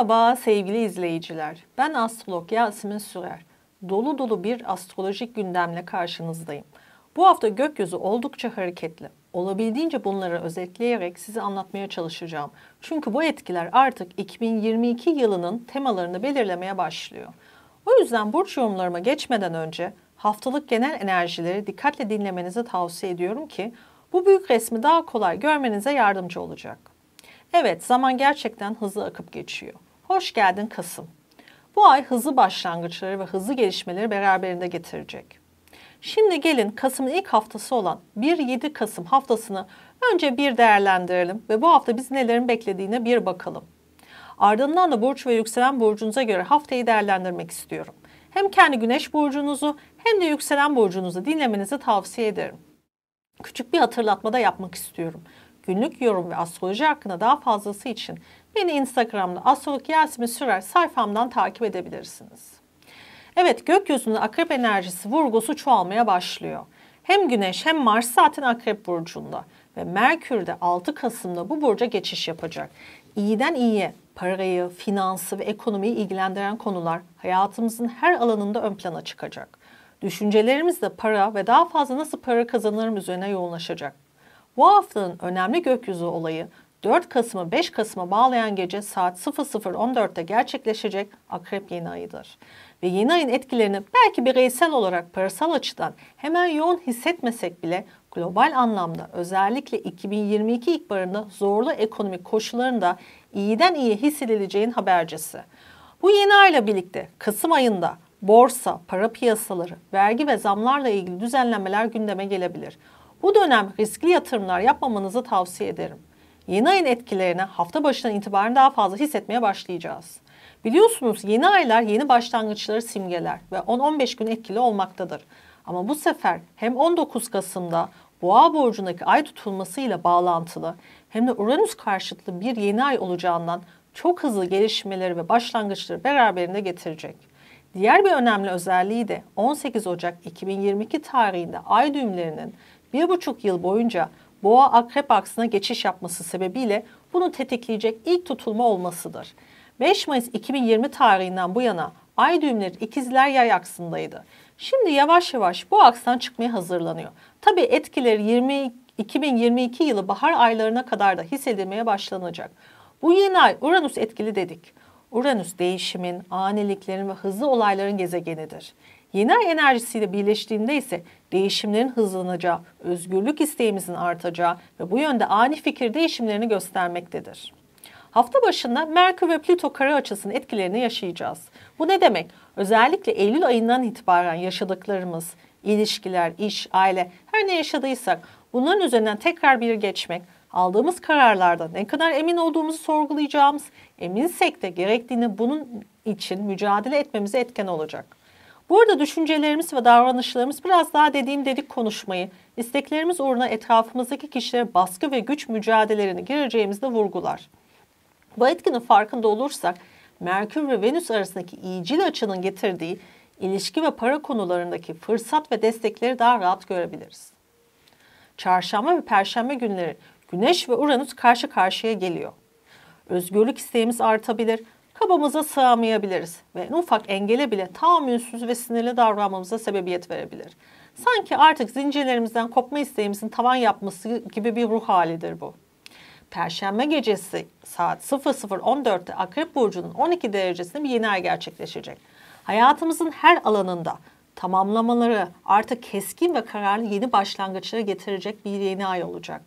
Merhaba sevgili izleyiciler. Ben astrolog Yasemin Sürer. Dolu dolu bir astrolojik gündemle karşınızdayım. Bu hafta gökyüzü oldukça hareketli. Olabildiğince bunları özetleyerek size anlatmaya çalışacağım. Çünkü bu etkiler artık 2022 yılının temalarını belirlemeye başlıyor. O yüzden burç yorumlarıma geçmeden önce haftalık genel enerjileri dikkatle dinlemenizi tavsiye ediyorum ki bu büyük resmi daha kolay görmenize yardımcı olacak. Evet zaman gerçekten hızlı akıp geçiyor. Hoş geldin Kasım. Bu ay hızlı başlangıçları ve hızlı gelişmeleri beraberinde getirecek. Şimdi gelin Kasım'ın ilk haftası olan 1-7 Kasım haftasını önce bir değerlendirelim ve bu hafta biz nelerin beklediğine bir bakalım. Ardından da burç ve yükselen burcunuza göre haftayı değerlendirmek istiyorum. Hem kendi güneş burcunuzu hem de yükselen burcunuzu dinlemenizi tavsiye ederim. Küçük bir hatırlatma da yapmak istiyorum. Günlük yorum ve astroloji hakkında daha fazlası için Beni Instagram'da Astrolog Yasemin Sürer sayfamdan takip edebilirsiniz. Evet gökyüzünde akrep enerjisi vurgusu çoğalmaya başlıyor. Hem Güneş hem Mars zaten akrep burcunda ve Merkür de 6 Kasım'da bu burca geçiş yapacak. İyiden iyiye parayı, finansı ve ekonomiyi ilgilendiren konular hayatımızın her alanında ön plana çıkacak. Düşüncelerimiz de para ve daha fazla nasıl para kazanırım üzerine yoğunlaşacak. Bu haftanın önemli gökyüzü olayı 4 Kasım'ı 5 Kasım'a bağlayan gece saat 00.14'te gerçekleşecek Akrep Yeni Ayı'dır. Ve yeni ayın etkilerini belki bireysel olarak parasal açıdan hemen yoğun hissetmesek bile global anlamda özellikle 2022 ilkbaharında zorlu ekonomik koşullarında iyiden iyi hissedileceğin habercisi. Bu yeni ayla birlikte Kasım ayında borsa, para piyasaları, vergi ve zamlarla ilgili düzenlemeler gündeme gelebilir. Bu dönem riskli yatırımlar yapmamanızı tavsiye ederim yeni ayın etkilerini hafta başından itibaren daha fazla hissetmeye başlayacağız. Biliyorsunuz yeni aylar yeni başlangıçları simgeler ve 10-15 gün etkili olmaktadır. Ama bu sefer hem 19 Kasım'da Boğa burcundaki ay tutulmasıyla bağlantılı hem de Uranüs karşıtlı bir yeni ay olacağından çok hızlı gelişmeleri ve başlangıçları beraberinde getirecek. Diğer bir önemli özelliği de 18 Ocak 2022 tarihinde ay düğümlerinin bir buçuk yıl boyunca boğa akrep aksına geçiş yapması sebebiyle bunu tetikleyecek ilk tutulma olmasıdır. 5 Mayıs 2020 tarihinden bu yana ay düğümleri ikizler yay aksındaydı. Şimdi yavaş yavaş bu aksan çıkmaya hazırlanıyor. Tabi etkileri 20, 2022 yılı bahar aylarına kadar da hissedilmeye başlanacak. Bu yeni ay Uranüs etkili dedik. Uranüs değişimin, aniliklerin ve hızlı olayların gezegenidir. Yeni ay enerjisiyle birleştiğinde ise değişimlerin hızlanacağı, özgürlük isteğimizin artacağı ve bu yönde ani fikir değişimlerini göstermektedir. Hafta başında Merkür ve Plüto kare açısının etkilerini yaşayacağız. Bu ne demek? Özellikle Eylül ayından itibaren yaşadıklarımız, ilişkiler, iş, aile her ne yaşadıysak bunların üzerinden tekrar bir geçmek, aldığımız kararlarda ne kadar emin olduğumuzu sorgulayacağımız, eminsek de gerektiğini bunun için mücadele etmemize etken olacak. Burada düşüncelerimiz ve davranışlarımız biraz daha dediğim dedik konuşmayı, isteklerimiz uğruna etrafımızdaki kişilere baskı ve güç mücadelelerini gireceğimizde vurgular. Bu etkinin farkında olursak Merkür ve Venüs arasındaki iyicil açının getirdiği ilişki ve para konularındaki fırsat ve destekleri daha rahat görebiliriz. Çarşamba ve perşembe günleri Güneş ve Uranüs karşı karşıya geliyor. Özgürlük isteğimiz artabilir, kabamıza sığamayabiliriz ve en ufak engele bile tahammülsüz ve sinirli davranmamıza sebebiyet verebilir. Sanki artık zincirlerimizden kopma isteğimizin tavan yapması gibi bir ruh halidir bu. Perşembe gecesi saat 00.14'te Akrep Burcu'nun 12 derecesinde bir yeni ay gerçekleşecek. Hayatımızın her alanında tamamlamaları artık keskin ve kararlı yeni başlangıçlara getirecek bir yeni ay olacak.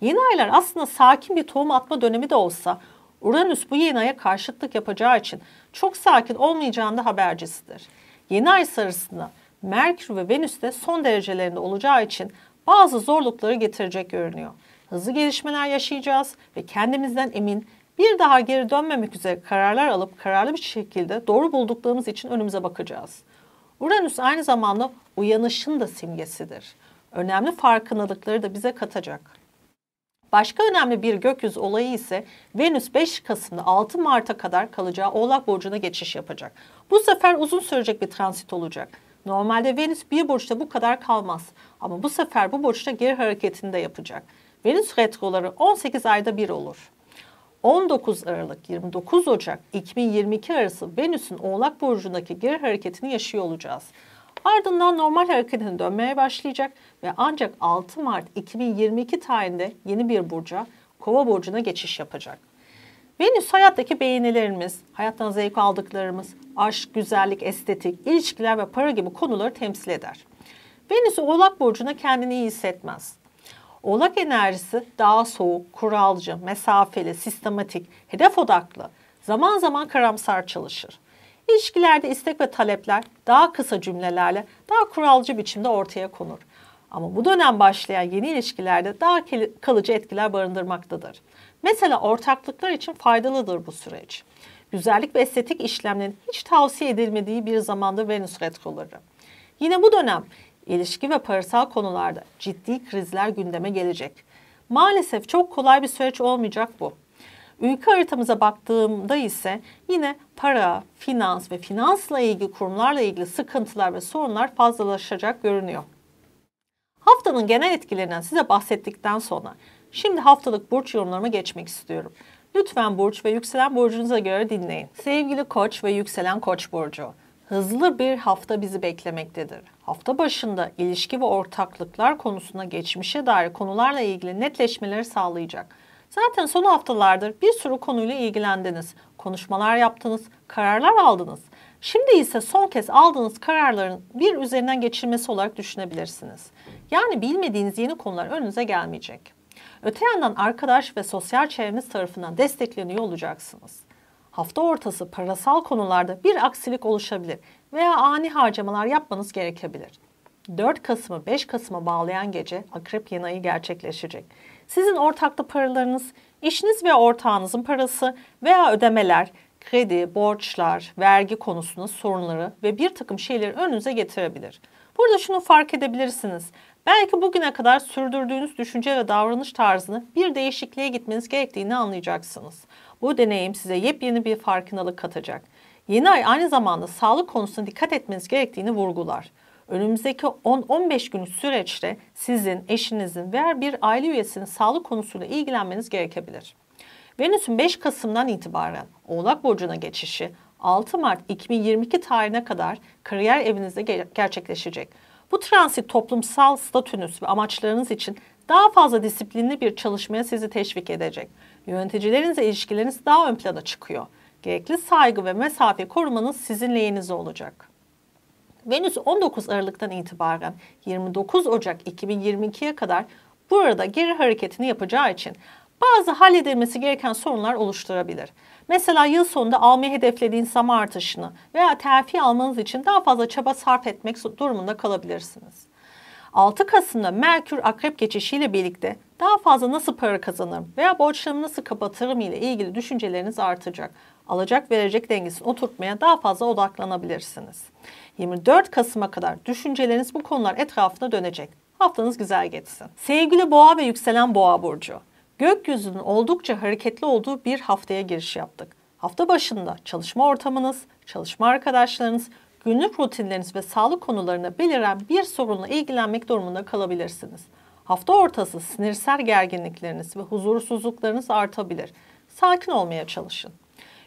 Yeni aylar aslında sakin bir tohum atma dönemi de olsa Uranüs bu yeni aya karşıtlık yapacağı için çok sakin olmayacağında habercisidir. Yeni ay sarısında Merkür ve Venüs de son derecelerinde olacağı için bazı zorlukları getirecek görünüyor. Hızlı gelişmeler yaşayacağız ve kendimizden emin bir daha geri dönmemek üzere kararlar alıp kararlı bir şekilde doğru bulduklarımız için önümüze bakacağız. Uranüs aynı zamanda uyanışın da simgesidir. Önemli farkındalıkları da bize katacak. Başka önemli bir gökyüzü olayı ise Venüs 5 Kasım'da 6 Mart'a kadar kalacağı Oğlak Burcu'na geçiş yapacak. Bu sefer uzun sürecek bir transit olacak. Normalde Venüs bir burçta bu kadar kalmaz ama bu sefer bu burçta geri hareketini de yapacak. Venüs retroları 18 ayda bir olur. 19 Aralık 29 Ocak 2022 arası Venüs'ün Oğlak Burcu'ndaki geri hareketini yaşıyor olacağız. Ardından normal hareketine dönmeye başlayacak ve ancak 6 Mart 2022 tarihinde yeni bir burca, Kova burcuna geçiş yapacak. Venüs hayattaki beğenilerimiz, hayattan zevk aldıklarımız, aşk, güzellik, estetik, ilişkiler ve para gibi konuları temsil eder. Venüs Oğlak burcuna kendini iyi hissetmez. Oğlak enerjisi daha soğuk, kuralcı, mesafeli, sistematik, hedef odaklı, zaman zaman karamsar çalışır. İlişkilerde istek ve talepler daha kısa cümlelerle, daha kuralcı biçimde ortaya konur. Ama bu dönem başlayan yeni ilişkilerde daha kalıcı etkiler barındırmaktadır. Mesela ortaklıklar için faydalıdır bu süreç. Güzellik ve estetik işlemlerin hiç tavsiye edilmediği bir zamanda Venüs retroları. Yine bu dönem ilişki ve parasal konularda ciddi krizler gündeme gelecek. Maalesef çok kolay bir süreç olmayacak bu. Ülke haritamıza baktığımda ise yine para, finans ve finansla ilgili kurumlarla ilgili sıkıntılar ve sorunlar fazlalaşacak görünüyor. Haftanın genel etkilerinden size bahsettikten sonra şimdi haftalık burç yorumlarıma geçmek istiyorum. Lütfen burç ve yükselen burcunuza göre dinleyin. Sevgili koç ve yükselen koç burcu. Hızlı bir hafta bizi beklemektedir. Hafta başında ilişki ve ortaklıklar konusunda geçmişe dair konularla ilgili netleşmeleri sağlayacak Zaten son haftalardır bir sürü konuyla ilgilendiniz, konuşmalar yaptınız, kararlar aldınız. Şimdi ise son kez aldığınız kararların bir üzerinden geçirmesi olarak düşünebilirsiniz. Yani bilmediğiniz yeni konular önünüze gelmeyecek. Öte yandan arkadaş ve sosyal çevreniz tarafından destekleniyor olacaksınız. Hafta ortası parasal konularda bir aksilik oluşabilir veya ani harcamalar yapmanız gerekebilir. 4 Kasım'ı 5 Kasım'a bağlayan gece Akrep Yeni Ayı gerçekleşecek. Sizin ortaklı paralarınız, işiniz ve ortağınızın parası veya ödemeler, kredi, borçlar, vergi konusunda sorunları ve bir takım şeyleri önünüze getirebilir. Burada şunu fark edebilirsiniz. Belki bugüne kadar sürdürdüğünüz düşünce ve davranış tarzını bir değişikliğe gitmeniz gerektiğini anlayacaksınız. Bu deneyim size yepyeni bir farkındalık katacak. Yeni ay aynı zamanda sağlık konusuna dikkat etmeniz gerektiğini vurgular önümüzdeki 10-15 günlük süreçte sizin, eşinizin veya bir aile üyesinin sağlık konusuyla ilgilenmeniz gerekebilir. Venüs'ün 5 Kasım'dan itibaren Oğlak Burcu'na geçişi 6 Mart 2022 tarihine kadar kariyer evinizde gerçekleşecek. Bu transit toplumsal statünüz ve amaçlarınız için daha fazla disiplinli bir çalışmaya sizi teşvik edecek. Yöneticilerinizle ilişkileriniz daha ön plana çıkıyor. Gerekli saygı ve mesafe korumanız sizin lehinize olacak. Venüs 19 Aralık'tan itibaren 29 Ocak 2022'ye kadar burada geri hareketini yapacağı için bazı halledilmesi gereken sorunlar oluşturabilir. Mesela yıl sonunda almayı hedeflediğin zaman artışını veya terfi almanız için daha fazla çaba sarf etmek durumunda kalabilirsiniz. 6 Kasım'da Merkür Akrep geçişiyle birlikte daha fazla nasıl para kazanırım veya borçlarımı nasıl kapatırım ile ilgili düşünceleriniz artacak. Alacak verecek dengesini oturtmaya daha fazla odaklanabilirsiniz. 24 Kasım'a kadar düşünceleriniz bu konular etrafında dönecek. Haftanız güzel geçsin. Sevgili Boğa ve yükselen Boğa burcu. Gökyüzünün oldukça hareketli olduğu bir haftaya giriş yaptık. Hafta başında çalışma ortamınız, çalışma arkadaşlarınız, günlük rutinleriniz ve sağlık konularına beliren bir sorunla ilgilenmek durumunda kalabilirsiniz. Hafta ortası sinirsel gerginlikleriniz ve huzursuzluklarınız artabilir. Sakin olmaya çalışın.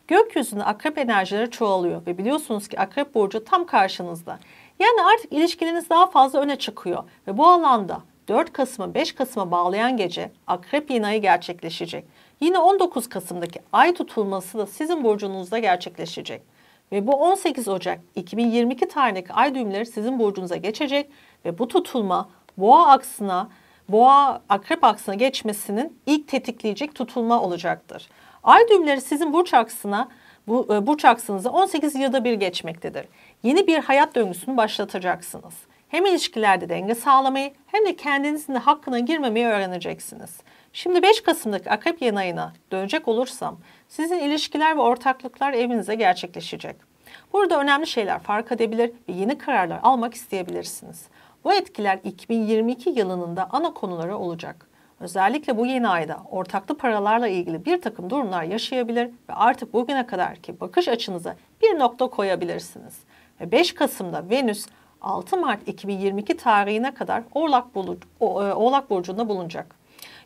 Gökyüzünde akrep enerjileri çoğalıyor ve biliyorsunuz ki akrep burcu tam karşınızda. Yani artık ilişkileriniz daha fazla öne çıkıyor ve bu alanda 4 Kasım'ı 5 Kasım'a bağlayan gece akrep yeni ayı gerçekleşecek. Yine 19 Kasım'daki ay tutulması da sizin burcunuzda gerçekleşecek. Ve bu 18 Ocak 2022 tarihindeki ay düğümleri sizin burcunuza geçecek ve bu tutulma boğa aksına boğa akrep aksına geçmesinin ilk tetikleyecek tutulma olacaktır. Ay düğümleri sizin burç aksına bu, e, burç aksınıza 18 yılda bir geçmektedir. Yeni bir hayat döngüsünü başlatacaksınız. Hem ilişkilerde denge sağlamayı hem de kendinizin de hakkına girmemeyi öğreneceksiniz. Şimdi 5 Kasım'daki Akrep yeni ayına dönecek olursam sizin ilişkiler ve ortaklıklar evinize gerçekleşecek. Burada önemli şeyler fark edebilir ve yeni kararlar almak isteyebilirsiniz. Bu etkiler 2022 yılının da ana konuları olacak özellikle bu yeni ayda ortaklı paralarla ilgili bir takım durumlar yaşayabilir ve artık bugüne kadar ki bakış açınıza bir nokta koyabilirsiniz. Ve 5 Kasım'da Venüs 6 Mart 2022 tarihine kadar Oğlak, e, Oğlak Burcu'nda bulunacak.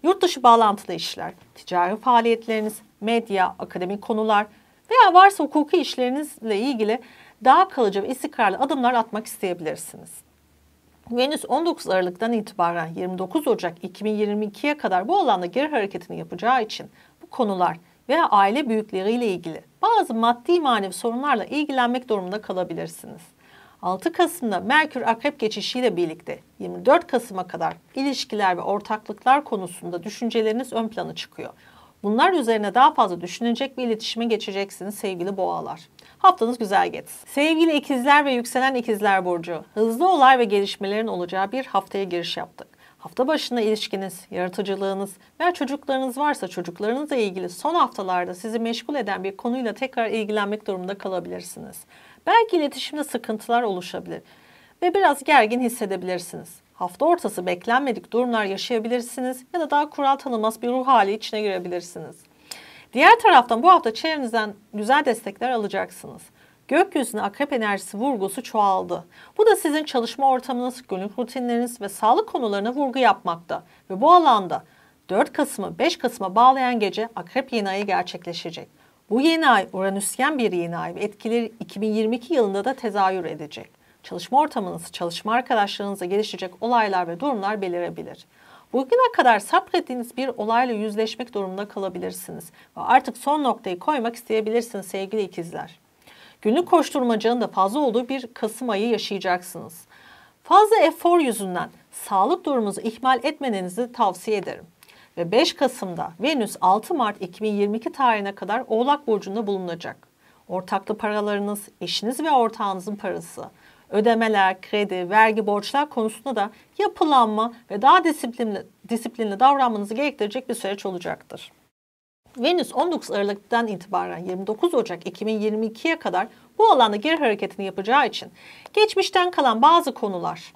Yurt dışı bağlantılı işler, ticari faaliyetleriniz, medya, akademik konular veya varsa hukuki işlerinizle ilgili daha kalıcı ve istikrarlı adımlar atmak isteyebilirsiniz. Venüs 19 Aralık'tan itibaren 29 Ocak 2022'ye kadar bu alanda geri hareketini yapacağı için bu konular veya aile büyükleriyle ilgili bazı maddi manevi sorunlarla ilgilenmek durumunda kalabilirsiniz. 6 Kasım'da Merkür Akrep geçişiyle birlikte 24 Kasım'a kadar ilişkiler ve ortaklıklar konusunda düşünceleriniz ön plana çıkıyor. Bunlar üzerine daha fazla düşünecek ve iletişime geçeceksiniz sevgili boğalar. Haftanız güzel geçsin. Sevgili ikizler ve yükselen ikizler burcu, hızlı olay ve gelişmelerin olacağı bir haftaya giriş yaptık. Hafta başında ilişkiniz, yaratıcılığınız veya çocuklarınız varsa çocuklarınızla ilgili son haftalarda sizi meşgul eden bir konuyla tekrar ilgilenmek durumunda kalabilirsiniz. Belki iletişimde sıkıntılar oluşabilir ve biraz gergin hissedebilirsiniz. Hafta ortası beklenmedik durumlar yaşayabilirsiniz ya da daha kural tanımaz bir ruh hali içine girebilirsiniz. Diğer taraftan bu hafta çevrenizden güzel destekler alacaksınız. Gökyüzüne akrep enerjisi vurgusu çoğaldı. Bu da sizin çalışma ortamınız, günlük rutinleriniz ve sağlık konularına vurgu yapmakta. Ve bu alanda 4 Kasım'ı 5 Kasım'a bağlayan gece akrep yeni ayı gerçekleşecek. Bu yeni ay Uranüsyen bir yeni ay ve etkileri 2022 yılında da tezahür edecek. Çalışma ortamınız, çalışma arkadaşlarınızla gelişecek olaylar ve durumlar belirebilir. Bugüne kadar sabrettiğiniz bir olayla yüzleşmek durumunda kalabilirsiniz. Ve artık son noktayı koymak isteyebilirsiniz sevgili ikizler. Günlük koşturmacanın da fazla olduğu bir Kasım ayı yaşayacaksınız. Fazla efor yüzünden sağlık durumunuzu ihmal etmenizi tavsiye ederim. Ve 5 Kasım'da Venüs 6 Mart 2022 tarihine kadar Oğlak Burcu'nda bulunacak. Ortaklı paralarınız, eşiniz ve ortağınızın parası, ödemeler, kredi, vergi, borçlar konusunda da yapılanma ve daha disiplinli, disiplinli davranmanızı gerektirecek bir süreç olacaktır. Venüs 19 Aralık'tan itibaren 29 Ocak 2022'ye kadar bu alanda geri hareketini yapacağı için geçmişten kalan bazı konular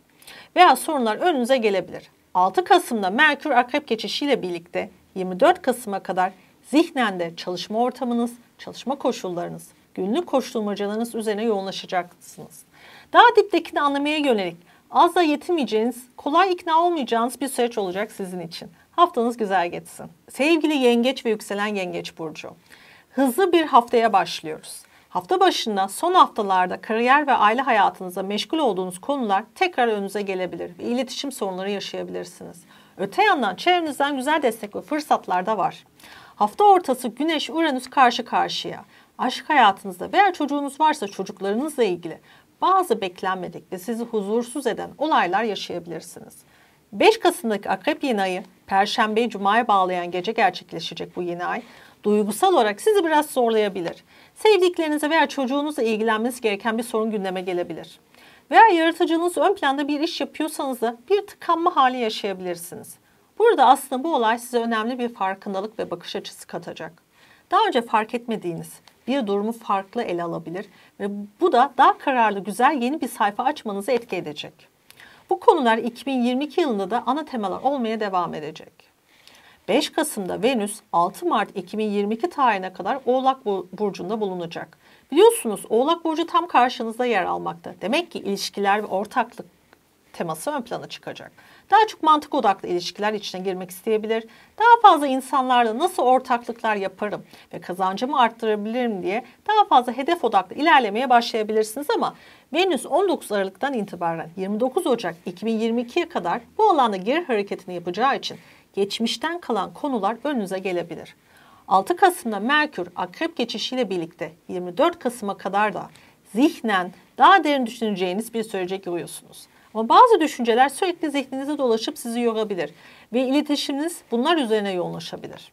veya sorunlar önünüze gelebilir. 6 Kasım'da Merkür Akrep geçişiyle birlikte 24 Kasım'a kadar zihnende çalışma ortamınız, çalışma koşullarınız, günlük koşturmacalarınız üzerine yoğunlaşacaksınız. Daha diptekini anlamaya yönelik az da yetinmeyeceğiniz, kolay ikna olmayacağınız bir süreç olacak sizin için. Haftanız güzel geçsin. Sevgili yengeç ve yükselen yengeç burcu. Hızlı bir haftaya başlıyoruz. Hafta başında son haftalarda kariyer ve aile hayatınızda meşgul olduğunuz konular tekrar önünüze gelebilir ve iletişim sorunları yaşayabilirsiniz. Öte yandan çevrenizden güzel destek ve fırsatlar da var. Hafta ortası Güneş Uranüs karşı karşıya. Aşk hayatınızda veya çocuğunuz varsa çocuklarınızla ilgili bazı beklenmedik ve sizi huzursuz eden olaylar yaşayabilirsiniz. 5 Kasım'daki Akrep yeni ayı, Perşembe'yi Cuma'ya bağlayan gece gerçekleşecek bu yeni ay. Duygusal olarak sizi biraz zorlayabilir. Sevdiklerinize veya çocuğunuzla ilgilenmeniz gereken bir sorun gündeme gelebilir. Veya yaratıcılığınız ön planda bir iş yapıyorsanız da bir tıkanma hali yaşayabilirsiniz. Burada aslında bu olay size önemli bir farkındalık ve bakış açısı katacak. Daha önce fark etmediğiniz bir durumu farklı ele alabilir ve bu da daha kararlı güzel yeni bir sayfa açmanızı etki edecek. Bu konular 2022 yılında da ana temalar olmaya devam edecek. 5 Kasım'da Venüs 6 Mart 2022 tarihine kadar Oğlak Burcu'nda bulunacak. Biliyorsunuz Oğlak Burcu tam karşınızda yer almakta. Demek ki ilişkiler ve ortaklık teması ön plana çıkacak. Daha çok mantık odaklı ilişkiler içine girmek isteyebilir. Daha fazla insanlarla nasıl ortaklıklar yaparım ve kazancımı arttırabilirim diye daha fazla hedef odaklı ilerlemeye başlayabilirsiniz ama Venüs 19 Aralık'tan itibaren 29 Ocak 2022'ye kadar bu alanda geri hareketini yapacağı için geçmişten kalan konular önünüze gelebilir. 6 Kasım'da Merkür akrep geçişiyle birlikte 24 Kasım'a kadar da zihnen daha derin düşüneceğiniz bir sürece giriyorsunuz. Ama bazı düşünceler sürekli zihninizde dolaşıp sizi yorabilir ve iletişiminiz bunlar üzerine yoğunlaşabilir.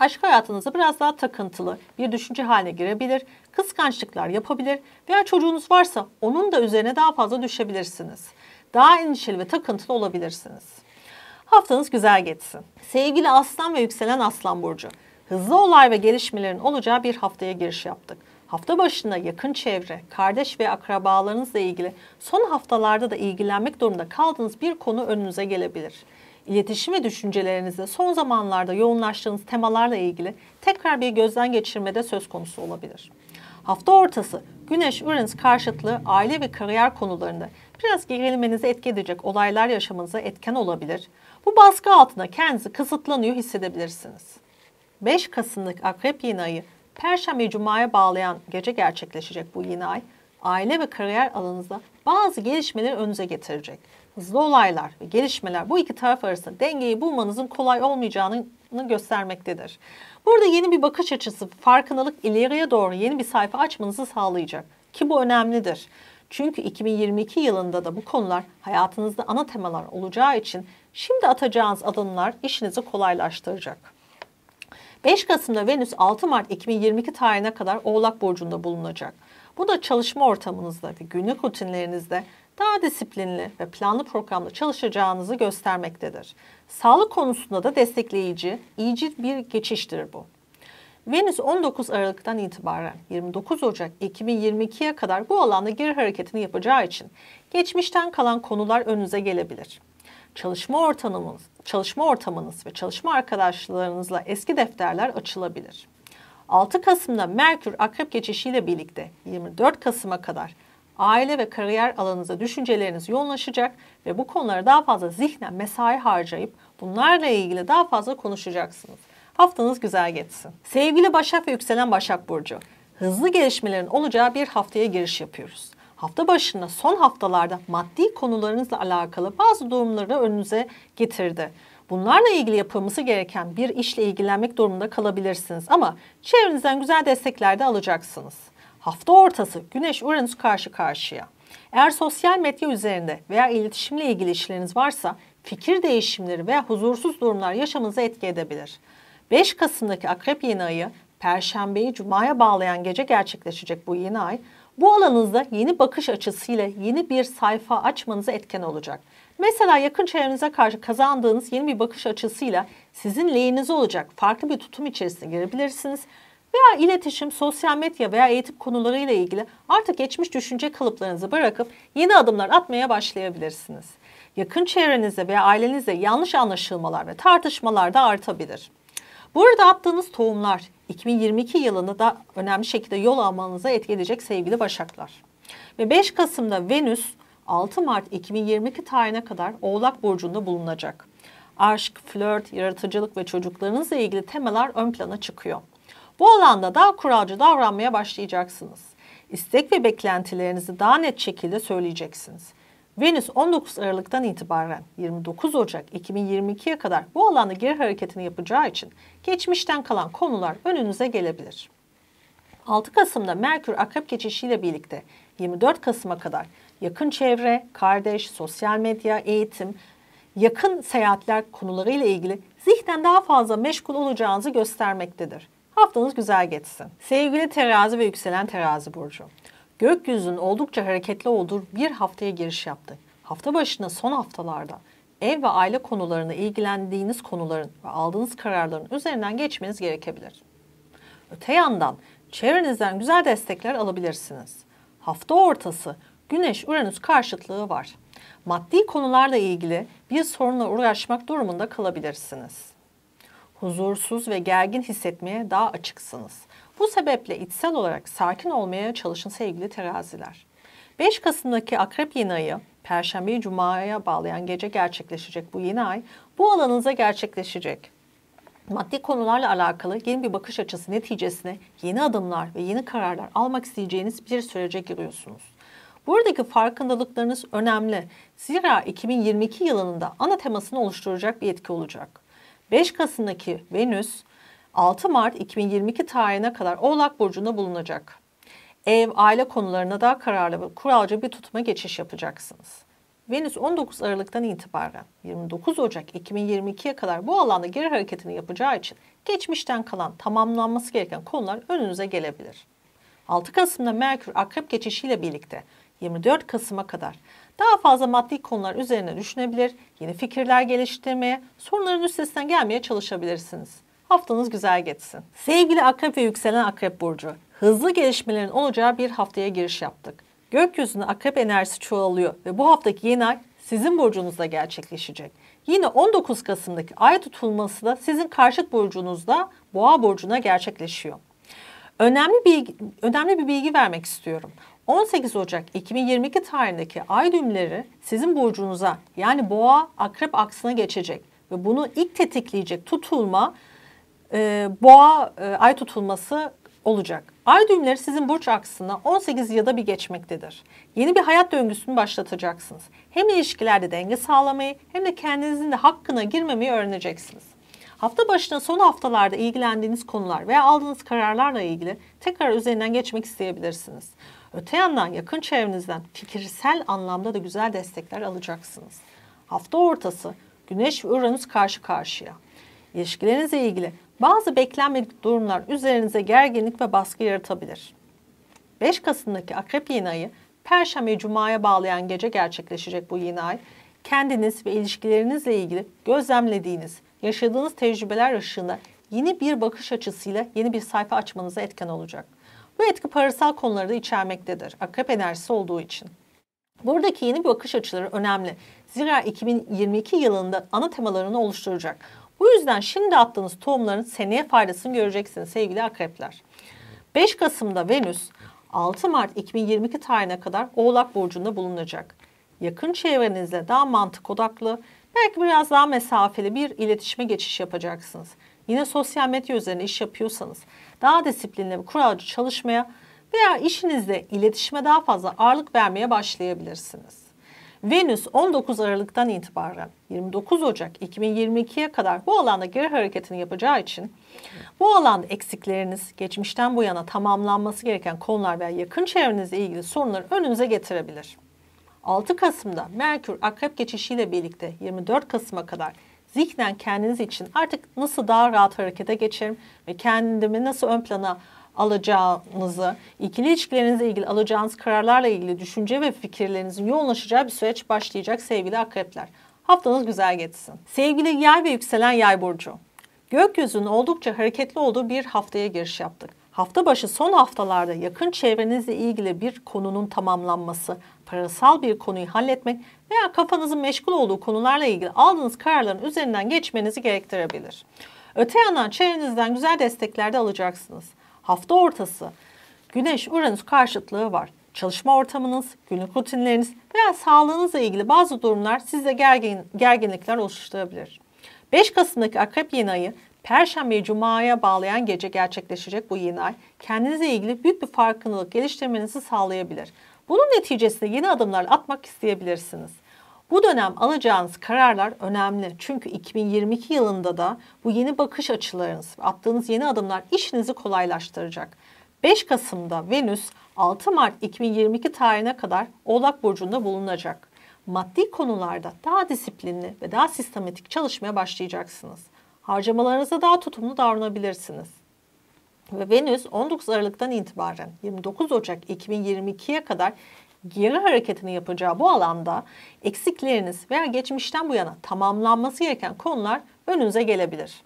Aşk hayatınızda biraz daha takıntılı bir düşünce haline girebilir, kıskançlıklar yapabilir veya çocuğunuz varsa onun da üzerine daha fazla düşebilirsiniz. Daha endişeli ve takıntılı olabilirsiniz. Haftanız güzel geçsin. Sevgili Aslan ve Yükselen Aslan Burcu, hızlı olay ve gelişmelerin olacağı bir haftaya giriş yaptık hafta başında yakın çevre, kardeş ve akrabalarınızla ilgili son haftalarda da ilgilenmek durumunda kaldığınız bir konu önünüze gelebilir. İletişim ve düşüncelerinizde son zamanlarda yoğunlaştığınız temalarla ilgili tekrar bir gözden geçirmede söz konusu olabilir. Hafta ortası Güneş Uranüs karşıtlığı aile ve kariyer konularında biraz gerilmenizi etki edecek olaylar yaşamınıza etken olabilir. Bu baskı altında kendinizi kısıtlanıyor hissedebilirsiniz. 5 Kasım'lık Akrep yeni ayı Perşembe Cuma'ya bağlayan gece gerçekleşecek bu yeni ay, aile ve kariyer alanınızda bazı gelişmeleri önünüze getirecek. Hızlı olaylar ve gelişmeler bu iki taraf arasında dengeyi bulmanızın kolay olmayacağını göstermektedir. Burada yeni bir bakış açısı, farkındalık ileriye doğru yeni bir sayfa açmanızı sağlayacak ki bu önemlidir. Çünkü 2022 yılında da bu konular hayatınızda ana temalar olacağı için şimdi atacağınız adımlar işinizi kolaylaştıracak. 5 Kasım'da Venüs 6 Mart 2022 tarihine kadar Oğlak Burcu'nda bulunacak. Bu da çalışma ortamınızda ve günlük rutinlerinizde daha disiplinli ve planlı programda çalışacağınızı göstermektedir. Sağlık konusunda da destekleyici, iyici bir geçiştir bu. Venüs 19 Aralık'tan itibaren 29 Ocak 2022'ye kadar bu alanda geri hareketini yapacağı için geçmişten kalan konular önünüze gelebilir çalışma ortamınız, çalışma ortamınız ve çalışma arkadaşlarınızla eski defterler açılabilir. 6 Kasım'da Merkür Akrep geçişiyle birlikte 24 Kasım'a kadar aile ve kariyer alanınıza düşünceleriniz yoğunlaşacak ve bu konulara daha fazla zihnen mesai harcayıp bunlarla ilgili daha fazla konuşacaksınız. Haftanız güzel geçsin. Sevgili Başak ve Yükselen Başak Burcu, hızlı gelişmelerin olacağı bir haftaya giriş yapıyoruz hafta başında son haftalarda maddi konularınızla alakalı bazı durumları önünüze getirdi. Bunlarla ilgili yapılması gereken bir işle ilgilenmek durumunda kalabilirsiniz ama çevrenizden güzel destekler de alacaksınız. Hafta ortası Güneş Uranüs karşı karşıya. Eğer sosyal medya üzerinde veya iletişimle ilgili işleriniz varsa fikir değişimleri veya huzursuz durumlar yaşamınıza etki edebilir. 5 Kasım'daki Akrep yeni ayı Perşembeyi Cuma'ya bağlayan gece gerçekleşecek bu yeni ay bu alanınızda yeni bakış açısıyla yeni bir sayfa açmanıza etken olacak. Mesela yakın çevrenize karşı kazandığınız yeni bir bakış açısıyla sizin lehinize olacak farklı bir tutum içerisine girebilirsiniz. Veya iletişim, sosyal medya veya eğitim konularıyla ilgili artık geçmiş düşünce kalıplarınızı bırakıp yeni adımlar atmaya başlayabilirsiniz. Yakın çevrenizde veya ailenizde yanlış anlaşılmalar ve tartışmalar da artabilir. Burada attığınız tohumlar 2022 yılını da önemli şekilde yol almanıza etki edecek sevgili Başaklar. Ve 5 Kasım'da Venüs 6 Mart 2022 tarihine kadar Oğlak Burcu'nda bulunacak. Aşk, flört, yaratıcılık ve çocuklarınızla ilgili temalar ön plana çıkıyor. Bu alanda daha kuralcı davranmaya başlayacaksınız. İstek ve beklentilerinizi daha net şekilde söyleyeceksiniz. Venüs 19 Aralık'tan itibaren 29 Ocak 2022'ye kadar bu alanda geri hareketini yapacağı için geçmişten kalan konular önünüze gelebilir. 6 Kasım'da Merkür Akrep geçişiyle birlikte 24 Kasım'a kadar yakın çevre, kardeş, sosyal medya, eğitim, yakın seyahatler konularıyla ilgili zihnen daha fazla meşgul olacağınızı göstermektedir. Haftanız güzel geçsin. Sevgili terazi ve yükselen terazi burcu gökyüzünün oldukça hareketli olduğu bir haftaya giriş yaptı. Hafta başına son haftalarda ev ve aile konularını ilgilendiğiniz konuların ve aldığınız kararların üzerinden geçmeniz gerekebilir. Öte yandan çevrenizden güzel destekler alabilirsiniz. Hafta ortası Güneş-Uranüs karşıtlığı var. Maddi konularla ilgili bir sorunla uğraşmak durumunda kalabilirsiniz. Huzursuz ve gergin hissetmeye daha açıksınız. Bu sebeple içsel olarak sakin olmaya çalışın sevgili teraziler. 5 Kasım'daki akrep yeni ayı Perşembeyi Cuma'ya bağlayan gece gerçekleşecek bu yeni ay bu alanınıza gerçekleşecek. Maddi konularla alakalı yeni bir bakış açısı neticesine yeni adımlar ve yeni kararlar almak isteyeceğiniz bir sürece giriyorsunuz. Buradaki farkındalıklarınız önemli. Zira 2022 yılında ana temasını oluşturacak bir etki olacak. 5 Kasım'daki Venüs 6 Mart 2022 tarihine kadar Oğlak Burcu'nda bulunacak. Ev, aile konularına daha kararlı ve kuralcı bir tutuma geçiş yapacaksınız. Venüs 19 Aralık'tan itibaren 29 Ocak 2022'ye kadar bu alanda geri hareketini yapacağı için geçmişten kalan tamamlanması gereken konular önünüze gelebilir. 6 Kasım'da Merkür Akrep geçişiyle birlikte 24 Kasım'a kadar daha fazla maddi konular üzerine düşünebilir, yeni fikirler geliştirmeye, sorunların üstesinden gelmeye çalışabilirsiniz. Haftanız güzel geçsin. Sevgili akrep ve yükselen akrep burcu, hızlı gelişmelerin olacağı bir haftaya giriş yaptık. Gökyüzünde akrep enerjisi çoğalıyor ve bu haftaki yeni ay sizin burcunuzda gerçekleşecek. Yine 19 Kasım'daki ay tutulması da sizin karşıt burcunuzda boğa burcuna gerçekleşiyor. Önemli, bir önemli bir bilgi vermek istiyorum. 18 Ocak 2022 tarihindeki ay düğümleri sizin burcunuza yani boğa akrep aksına geçecek ve bunu ilk tetikleyecek tutulma e, boğa e, ay tutulması olacak. Ay düğümleri sizin burç aksına 18 yılda bir geçmektedir. Yeni bir hayat döngüsünü başlatacaksınız. Hem ilişkilerde denge sağlamayı hem de kendinizin de hakkına girmemeyi öğreneceksiniz. Hafta başına son haftalarda ilgilendiğiniz konular veya aldığınız kararlarla ilgili tekrar üzerinden geçmek isteyebilirsiniz. Öte yandan yakın çevrenizden fikirsel anlamda da güzel destekler alacaksınız. Hafta ortası Güneş ve Uranüs karşı karşıya. İlişkilerinizle ilgili bazı beklenmedik durumlar üzerinize gerginlik ve baskı yaratabilir. 5 Kasım'daki akrep yeni ayı Perşembe Cuma'ya bağlayan gece gerçekleşecek bu yeni ay. Kendiniz ve ilişkilerinizle ilgili gözlemlediğiniz, yaşadığınız tecrübeler ışığında yeni bir bakış açısıyla yeni bir sayfa açmanıza etken olacak. Bu etki parasal konuları da içermektedir. Akrep enerjisi olduğu için. Buradaki yeni bir bakış açıları önemli. Zira 2022 yılında ana temalarını oluşturacak. Bu yüzden şimdi attığınız tohumların seneye faydasını göreceksiniz sevgili akrepler. 5 Kasım'da Venüs 6 Mart 2022 tarihine kadar Oğlak Burcu'nda bulunacak. Yakın çevrenizle daha mantık odaklı, belki biraz daha mesafeli bir iletişime geçiş yapacaksınız. Yine sosyal medya üzerine iş yapıyorsanız daha disiplinli ve kuralcı çalışmaya veya işinizde iletişime daha fazla ağırlık vermeye başlayabilirsiniz. Venüs 19 Aralık'tan itibaren 29 Ocak 2022'ye kadar bu alanda geri hareketini yapacağı için bu alan eksikleriniz geçmişten bu yana tamamlanması gereken konular veya yakın çevrenizle ilgili sorunları önünüze getirebilir. 6 Kasım'da Merkür Akrep geçişiyle birlikte 24 Kasım'a kadar zihnen kendiniz için artık nasıl daha rahat harekete geçerim ve kendimi nasıl ön plana alacağınızı, ikili ilişkilerinizle ilgili alacağınız kararlarla ilgili düşünce ve fikirlerinizin yoğunlaşacağı bir süreç başlayacak sevgili akrepler. Haftanız güzel geçsin. Sevgili yay ve yükselen yay burcu. Gökyüzünün oldukça hareketli olduğu bir haftaya giriş yaptık. Hafta başı son haftalarda yakın çevrenizle ilgili bir konunun tamamlanması, parasal bir konuyu halletmek veya kafanızın meşgul olduğu konularla ilgili aldığınız kararların üzerinden geçmenizi gerektirebilir. Öte yandan çevrenizden güzel destekler de alacaksınız. Hafta ortası Güneş-Uranüs karşıtlığı var. Çalışma ortamınız, günlük rutinleriniz veya sağlığınızla ilgili bazı durumlar size gergin, gerginlikler oluşturabilir. 5 Kasım'daki Akrep yeni ayı Perşembe Cuma'ya bağlayan gece gerçekleşecek bu yeni ay kendinize ilgili büyük bir farkındalık geliştirmenizi sağlayabilir. Bunun neticesinde yeni adımlar atmak isteyebilirsiniz. Bu dönem alacağınız kararlar önemli. Çünkü 2022 yılında da bu yeni bakış açılarınız, attığınız yeni adımlar işinizi kolaylaştıracak. 5 Kasım'da Venüs 6 Mart 2022 tarihine kadar Oğlak Burcu'nda bulunacak. Maddi konularda daha disiplinli ve daha sistematik çalışmaya başlayacaksınız. Harcamalarınıza daha tutumlu davranabilirsiniz. Ve Venüs 19 Aralık'tan itibaren 29 Ocak 2022'ye kadar geri hareketini yapacağı bu alanda eksikleriniz veya geçmişten bu yana tamamlanması gereken konular önünüze gelebilir.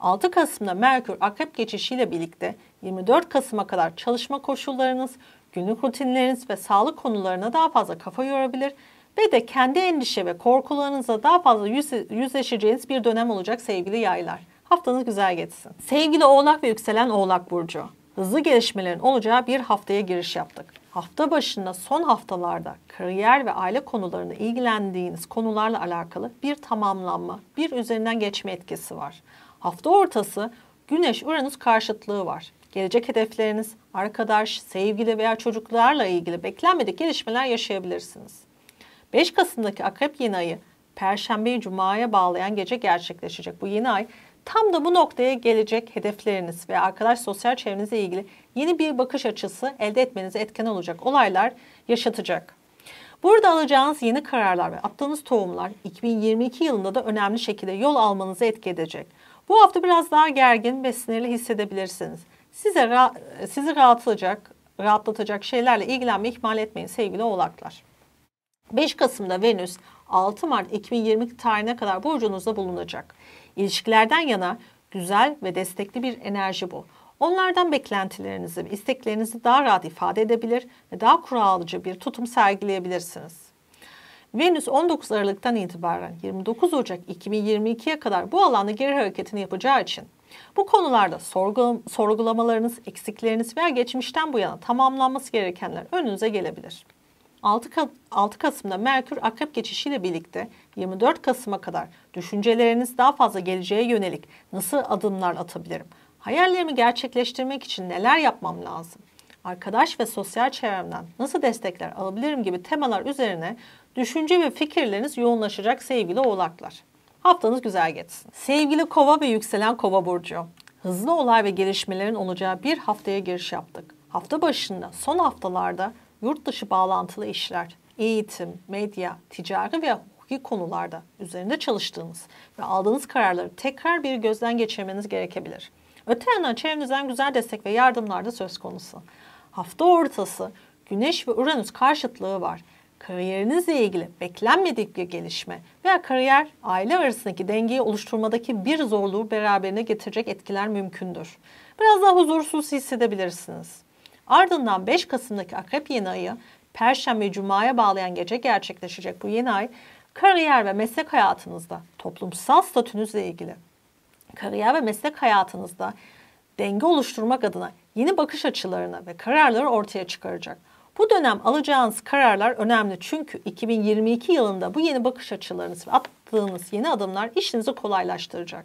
6 Kasım'da Merkür akrep geçişiyle birlikte 24 Kasım'a kadar çalışma koşullarınız, günlük rutinleriniz ve sağlık konularına daha fazla kafa yorabilir ve de kendi endişe ve korkularınızla daha fazla yüzleşeceğiniz bir dönem olacak sevgili yaylar. Haftanız güzel geçsin. Sevgili oğlak ve yükselen oğlak burcu. Hızlı gelişmelerin olacağı bir haftaya giriş yaptık hafta başında son haftalarda kariyer ve aile konularını ilgilendiğiniz konularla alakalı bir tamamlanma, bir üzerinden geçme etkisi var. Hafta ortası Güneş-Uranüs karşıtlığı var. Gelecek hedefleriniz, arkadaş, sevgili veya çocuklarla ilgili beklenmedik gelişmeler yaşayabilirsiniz. 5 Kasım'daki Akrep yeni ayı Perşembeyi Cuma'ya bağlayan gece gerçekleşecek. Bu yeni ay Tam da bu noktaya gelecek hedefleriniz ve arkadaş sosyal çevrenizle ilgili yeni bir bakış açısı elde etmenize etken olacak olaylar yaşatacak. Burada alacağınız yeni kararlar ve attığınız tohumlar 2022 yılında da önemli şekilde yol almanızı etki edecek. Bu hafta biraz daha gergin ve sinirli hissedebilirsiniz. Size ra sizi rahatlatacak, rahatlatacak şeylerle ilgilenme ihmal etmeyin sevgili oğlaklar. 5 Kasım'da Venüs 6 Mart 2022 tarihine kadar burcunuzda bulunacak. İlişkilerden yana güzel ve destekli bir enerji bu. Onlardan beklentilerinizi isteklerinizi daha rahat ifade edebilir ve daha kuralcı bir tutum sergileyebilirsiniz. Venüs 19 Aralık'tan itibaren 29 Ocak 2022'ye kadar bu alanda geri hareketini yapacağı için bu konularda sorgulamalarınız, eksikleriniz veya geçmişten bu yana tamamlanması gerekenler önünüze gelebilir. 6, Ka 6 Kasım'da Merkür Akrep geçişiyle birlikte 24 Kasım'a kadar düşünceleriniz daha fazla geleceğe yönelik nasıl adımlar atabilirim? Hayallerimi gerçekleştirmek için neler yapmam lazım? Arkadaş ve sosyal çevremden nasıl destekler alabilirim gibi temalar üzerine düşünce ve fikirleriniz yoğunlaşacak sevgili oğlaklar. Haftanız güzel geçsin. Sevgili kova ve yükselen kova burcu. Hızlı olay ve gelişmelerin olacağı bir haftaya giriş yaptık. Hafta başında son haftalarda yurt dışı bağlantılı işler, eğitim, medya, ticari ve hukuki konularda üzerinde çalıştığınız ve aldığınız kararları tekrar bir gözden geçirmeniz gerekebilir. Öte yandan çevrenizden güzel destek ve yardımlar da söz konusu. Hafta ortası Güneş ve Uranüs karşıtlığı var. Kariyerinizle ilgili beklenmedik bir gelişme veya kariyer aile arasındaki dengeyi oluşturmadaki bir zorluğu beraberine getirecek etkiler mümkündür. Biraz daha huzursuz hissedebilirsiniz. Ardından 5 Kasım'daki Akrep yeni ayı Perşembe Cuma'ya bağlayan gece gerçekleşecek bu yeni ay kariyer ve meslek hayatınızda toplumsal statünüzle ilgili kariyer ve meslek hayatınızda denge oluşturmak adına yeni bakış açılarını ve kararları ortaya çıkaracak. Bu dönem alacağınız kararlar önemli çünkü 2022 yılında bu yeni bakış açılarınız ve attığınız yeni adımlar işinizi kolaylaştıracak.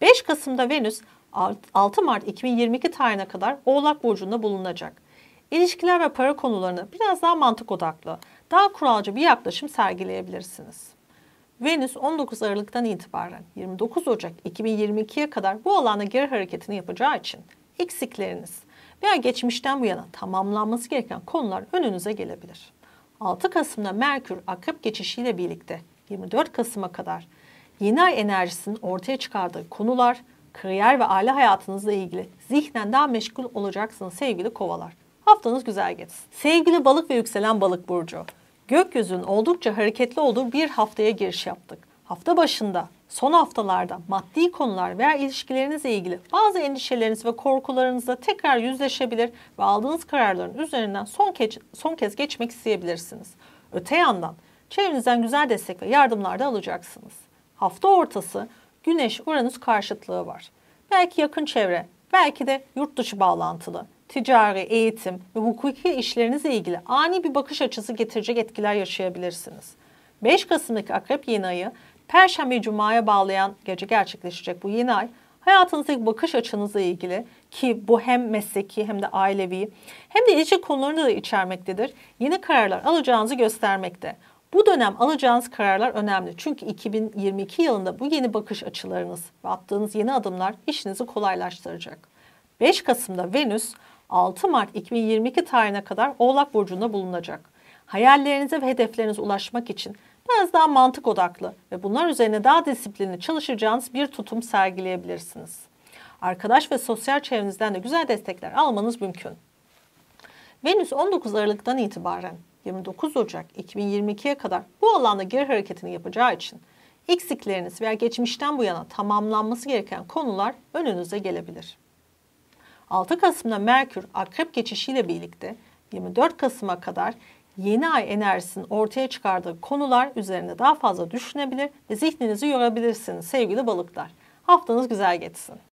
5 Kasım'da Venüs 6 Mart 2022 tarihine kadar Oğlak Burcu'nda bulunacak. İlişkiler ve para konularını biraz daha mantık odaklı, daha kuralcı bir yaklaşım sergileyebilirsiniz. Venüs 19 Aralık'tan itibaren 29 Ocak 2022'ye kadar bu alana geri hareketini yapacağı için eksikleriniz veya geçmişten bu yana tamamlanması gereken konular önünüze gelebilir. 6 Kasım'da Merkür Akrep geçişiyle birlikte 24 Kasım'a kadar yeni ay enerjisinin ortaya çıkardığı konular kariyer ve aile hayatınızla ilgili zihnen daha meşgul olacaksınız sevgili kovalar. Haftanız güzel geçsin. Sevgili balık ve yükselen balık burcu. Gökyüzünün oldukça hareketli olduğu bir haftaya giriş yaptık. Hafta başında son haftalarda maddi konular veya ilişkilerinizle ilgili bazı endişeleriniz ve korkularınızla tekrar yüzleşebilir ve aldığınız kararların üzerinden son, kez, son kez geçmek isteyebilirsiniz. Öte yandan çevrenizden güzel destek ve yardımlar da alacaksınız. Hafta ortası Güneş-Uranüs karşıtlığı var. Belki yakın çevre, belki de yurt dışı bağlantılı, ticari, eğitim ve hukuki işlerinizle ilgili ani bir bakış açısı getirecek etkiler yaşayabilirsiniz. 5 Kasım'daki Akrep yeni ayı Perşembe Cuma'ya bağlayan gece gerçekleşecek bu yeni ay hayatınızdaki bakış açınızla ilgili ki bu hem mesleki hem de ailevi hem de ilişki konularını da içermektedir. Yeni kararlar alacağınızı göstermekte. Bu dönem alacağınız kararlar önemli. Çünkü 2022 yılında bu yeni bakış açılarınız ve attığınız yeni adımlar işinizi kolaylaştıracak. 5 Kasım'da Venüs 6 Mart 2022 tarihine kadar Oğlak Burcu'nda bulunacak. Hayallerinize ve hedeflerinize ulaşmak için biraz daha mantık odaklı ve bunlar üzerine daha disiplinli çalışacağınız bir tutum sergileyebilirsiniz. Arkadaş ve sosyal çevrenizden de güzel destekler almanız mümkün. Venüs 19 Aralık'tan itibaren 29 Ocak 2022'ye kadar bu alanda geri hareketini yapacağı için eksikleriniz veya geçmişten bu yana tamamlanması gereken konular önünüze gelebilir. 6 Kasım'da Merkür akrep geçişiyle birlikte 24 Kasım'a kadar yeni ay enerjisinin ortaya çıkardığı konular üzerinde daha fazla düşünebilir ve zihninizi yorabilirsiniz sevgili balıklar. Haftanız güzel geçsin.